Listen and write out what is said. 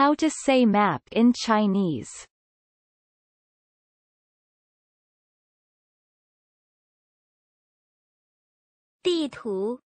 How to say map in Chinese Ditu